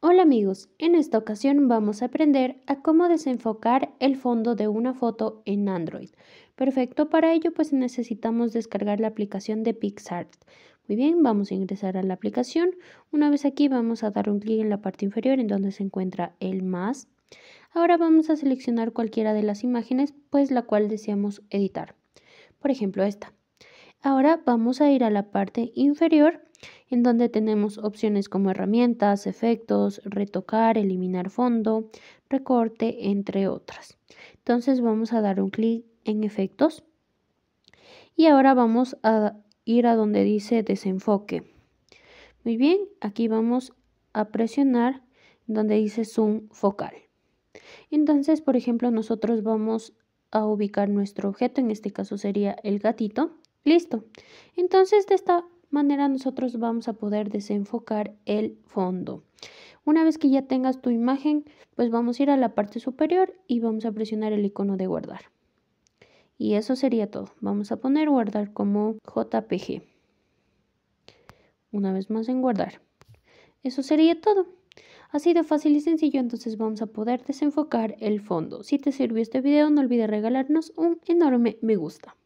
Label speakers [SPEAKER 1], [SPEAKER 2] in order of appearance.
[SPEAKER 1] Hola amigos, en esta ocasión vamos a aprender a cómo desenfocar el fondo de una foto en Android. Perfecto, para ello pues necesitamos descargar la aplicación de PixArt. Muy bien, vamos a ingresar a la aplicación. Una vez aquí vamos a dar un clic en la parte inferior en donde se encuentra el más. Ahora vamos a seleccionar cualquiera de las imágenes pues la cual deseamos editar. Por ejemplo esta. Ahora vamos a ir a la parte inferior en donde tenemos opciones como herramientas, efectos, retocar, eliminar fondo, recorte, entre otras. Entonces vamos a dar un clic en efectos y ahora vamos a ir a donde dice desenfoque. Muy bien, aquí vamos a presionar donde dice zoom focal. Entonces, por ejemplo, nosotros vamos a ubicar nuestro objeto, en este caso sería el gatito, Listo. Entonces de esta manera nosotros vamos a poder desenfocar el fondo. Una vez que ya tengas tu imagen, pues vamos a ir a la parte superior y vamos a presionar el icono de guardar. Y eso sería todo. Vamos a poner guardar como JPG. Una vez más en guardar. Eso sería todo. ha sido fácil y sencillo, entonces vamos a poder desenfocar el fondo. Si te sirvió este video, no olvides regalarnos un enorme me gusta.